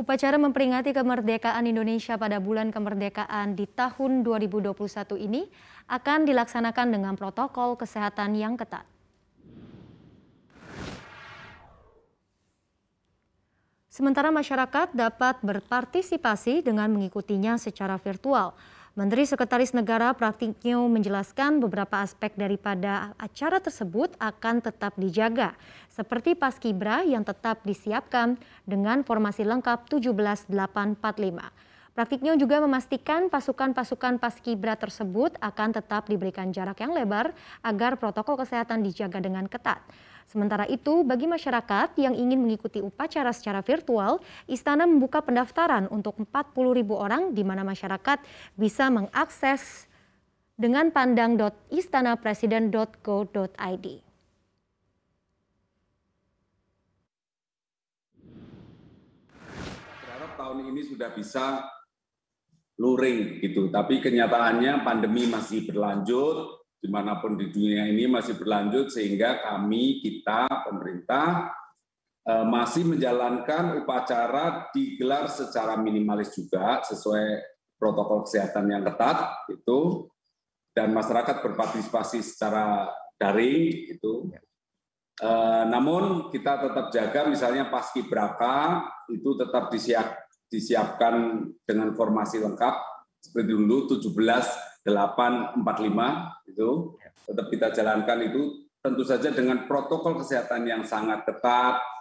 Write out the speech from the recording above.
Upacara memperingati kemerdekaan Indonesia pada bulan kemerdekaan di tahun 2021 ini akan dilaksanakan dengan protokol kesehatan yang ketat. Sementara masyarakat dapat berpartisipasi dengan mengikutinya secara virtual. Menteri Sekretaris Negara Pratikno menjelaskan beberapa aspek daripada acara tersebut akan tetap dijaga, seperti paskibra yang tetap disiapkan dengan formasi lengkap 17845. Praktiknya juga memastikan pasukan-pasukan paskibra tersebut akan tetap diberikan jarak yang lebar agar protokol kesehatan dijaga dengan ketat. Sementara itu, bagi masyarakat yang ingin mengikuti upacara secara virtual, Istana membuka pendaftaran untuk 40 ribu orang di mana masyarakat bisa mengakses dengan pandang.istanapresiden.go.id. Berharap tahun ini sudah bisa luring gitu. Tapi kenyataannya pandemi masih berlanjut, dimanapun di dunia ini masih berlanjut, sehingga kami, kita, pemerintah, e, masih menjalankan upacara digelar secara minimalis juga sesuai protokol kesehatan yang ketat itu dan masyarakat berpartisipasi secara daring itu. E, namun kita tetap jaga misalnya paski itu tetap disiap disiapkan dengan formasi lengkap seperti dulu 17 8 45 itu ya. tetap kita jalankan itu tentu saja dengan protokol kesehatan yang sangat ketat